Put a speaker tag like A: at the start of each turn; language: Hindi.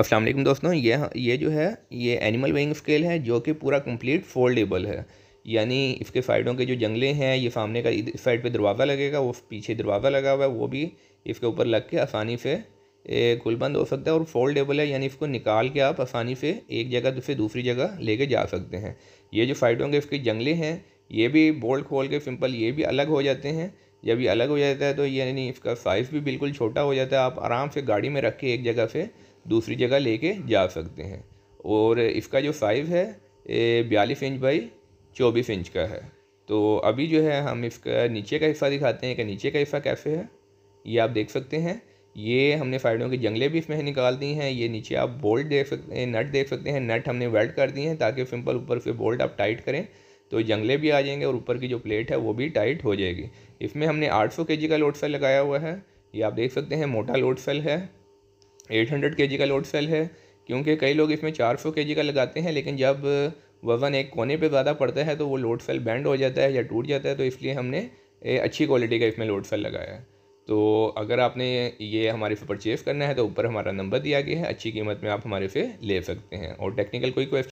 A: असलम दोस्तों ये ये जो है ये एनिमल वेइंग स्केल है जो कि पूरा कंप्लीट फोल्डेबल है यानी इसके साइडों के जो जंगले हैं ये सामने का इस साइड पे दरवाज़ा लगेगा वो पीछे दरवाज़ा लगा हुआ है वो भी इसके ऊपर लग के आसानी से गुलबंद हो सकता है और फोल्डेबल है यानी इसको निकाल के आप आसानी से एक जगह से दूसरी जगह लेके जा सकते हैं ये जो साइडों के इसके जंगले हैं ये भी बोल्ट खोल के सिंपल ये भी अलग हो जाते हैं जब ये अलग हो जाता है तो यानी इसका साइज़ भी बिल्कुल छोटा हो जाता है आप आराम से गाड़ी में रख के एक जगह से दूसरी जगह लेके जा सकते हैं और इसका जो साइज़ है बयालीस इंच बाई चौबीस इंच का है तो अभी जो है हम इसका नीचे का हिस्सा दिखाते हैं कि नीचे का हिस्सा कैसे है ये आप देख सकते हैं ये हमने साइडों के जंगले भी इसमें निकाल दी हैं ये नीचे आप बोल्ट देख सकते हैं नट देख सकते हैं नट हमने वेल्ट कर दिए हैं ताकि सिंपल ऊपर से बोल्ट आप टाइट करें तो जंगले भी आ जाएंगे और ऊपर की जो प्लेट है वो भी टाइट हो जाएगी इसमें हमने 800 केजी का लोड सेल लगाया हुआ है ये आप देख सकते हैं मोटा लोड सेल है एट हंड्रेड के जी का लोड सेल है क्योंकि कई लोग इसमें चार सौ के जी का लगाते हैं लेकिन जब वज़न एक कोने पे ज़्यादा पड़ता है तो वो लोड सेल बैंड हो जाता है या टूट जाता है तो इसलिए हमने अच्छी क्वालिटी का इसमें लोड सेल लगाया है तो अगर आपने ये हमारे से परचेज़ करना है तो ऊपर हमारा नंबर दिया गया है अच्छी कीमत में आप हमारे से ले सकते हैं और टेक्निकल कोई क्वेश्चन